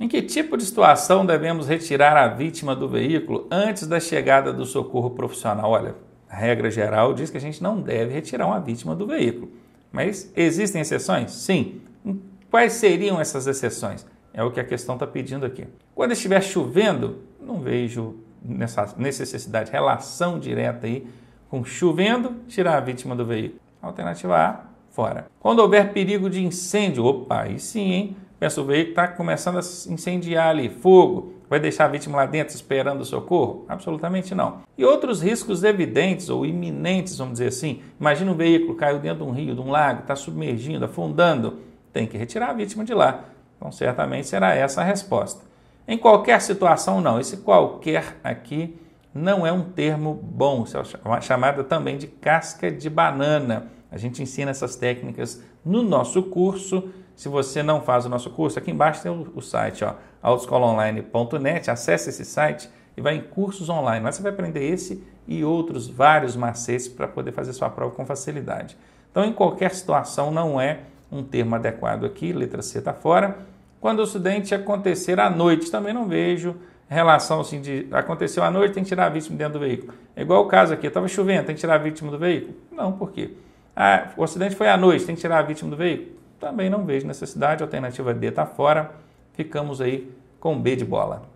Em que tipo de situação devemos retirar a vítima do veículo antes da chegada do socorro profissional? Olha, a regra geral diz que a gente não deve retirar uma vítima do veículo. Mas existem exceções? Sim. Hum, quais seriam essas exceções? É o que a questão está pedindo aqui. Quando estiver chovendo, não vejo nessa necessidade, relação direta aí com chovendo, tirar a vítima do veículo. Alternativa A, fora. Quando houver perigo de incêndio, opa, aí sim, hein? Pensa o veículo, está começando a incendiar ali, fogo, vai deixar a vítima lá dentro esperando o socorro? Absolutamente não. E outros riscos evidentes ou iminentes, vamos dizer assim, imagina um veículo caiu dentro de um rio, de um lago, está submergindo, afundando, tem que retirar a vítima de lá. Então, certamente será essa a resposta. Em qualquer situação, não. Esse qualquer aqui não é um termo bom, é chamada também de casca de banana. A gente ensina essas técnicas no nosso curso. Se você não faz o nosso curso, aqui embaixo tem o site, ó, autoescolaonline.net. Acesse esse site e vai em cursos online. Lá você vai aprender esse e outros vários macetes para poder fazer sua prova com facilidade. Então, em qualquer situação, não é um termo adequado aqui, letra C está fora. Quando o acidente acontecer à noite, também não vejo relação assim de aconteceu à noite, tem que tirar a vítima dentro do veículo. É igual o caso aqui, estava chovendo, tem que tirar a vítima do veículo? Não, por quê? Ah, o acidente foi à noite, tem que tirar a vítima do veículo? Também não vejo necessidade, a alternativa D está fora. Ficamos aí com B de bola.